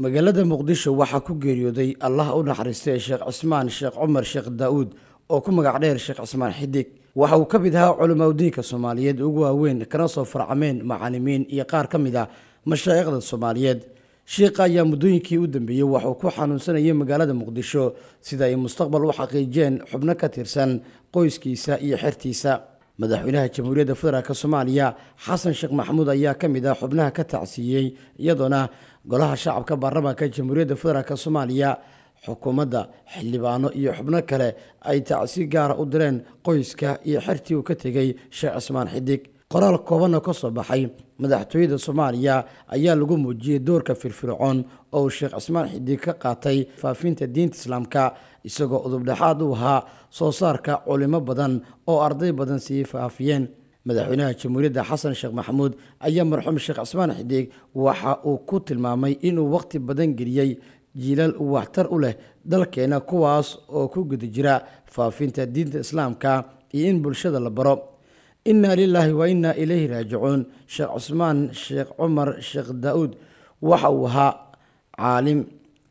magaalada muqdisho waxaa ku geeriyooday allah u naxariistay sheekh cismaan sheekh cumar sheekh daa'uud oo ku magacdheer sheekh cismaan xidig waxa uu ka mid ahaa culamaaudiinka soomaaliyeed ugu waaweyn kana soo farcameen macallimiin iyo qaar ka mid ah mashaa'ikhda soomaaliyeed sheikha ayaa muddooyinkii u dambeeyey waxauu ku xanuunsanayay magaalada muqdisho sida ay mustaqbal u xaqiijeen xubno ka tirsan qoyskiisa iyo xertiisa madaxweynaha jamhuuriyadda federaalk soomaaliya xasan sheekh maxamuud ayaa ka mid ah xubnaha ka tacsiiyey iyadoona golaha shacabka baarlamaanka jamhuuriyadda federaalk soomaaliya xukuumadda xildhibaano iyo xubno kale ay tacsi gaara u direen qoyska iyo xertii uu ka tegay sheekh cismaan xidig qoraal koobanna ka soo baxay madaxtooyada soomaaliya ayaa lagu muujiyey doorka firfircoon oo uu sheekh cismaan xidig ka qaatay faafinta diinta islaamka isagoo udubdhexaad u ahaa soo saarka culimo badan oo arday badan sii faafiyeen madaxweynaha jamhuuriyadda xasan sheekh maxamuud ayaa marxuum sheekh cismaan xidiig waxa uu ku tilmaamay inuu wakhti badan geliyey jiilal waxtar u leh dalkeenna kuwaas oo ku guda jira faafinta diinta islaamka iyo in bulshada la baro innaa lilaahi wa innaa ilayhi raajicuun sheekh cusmaan sheekh cumar sheekh daa'uud waxa uu ahaa caalim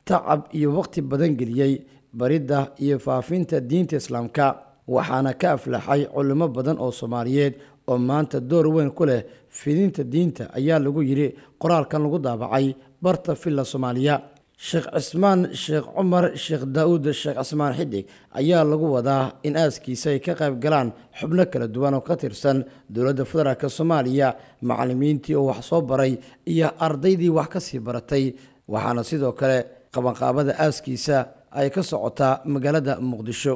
tacab iyo wakhti badan geliyey baridda iyo faafinta diinta islaamka waxaana ka aflaxay culimmo badan oo soomaaliyeed oo maanta door weyn ku leh fidinta diinta ayaa lagu yidhi qoraalkan lagu daabacay barta filla soomaaliya sheekh cismaan sheekh cumar sheekh daa'uud sheekh cismaan xidig ayaa lagu wadaa in aaskiisa ay ka qayb galaan xubno kala duwan oo ka tirsan dowladda federaalk soomaaliya macalimiintii oo wax soo baray iyo ardaydii wax ka sii baratay waxaana sidoo kale qabanqaabada aaskiisa ay ka socotaa magaalada muqdisho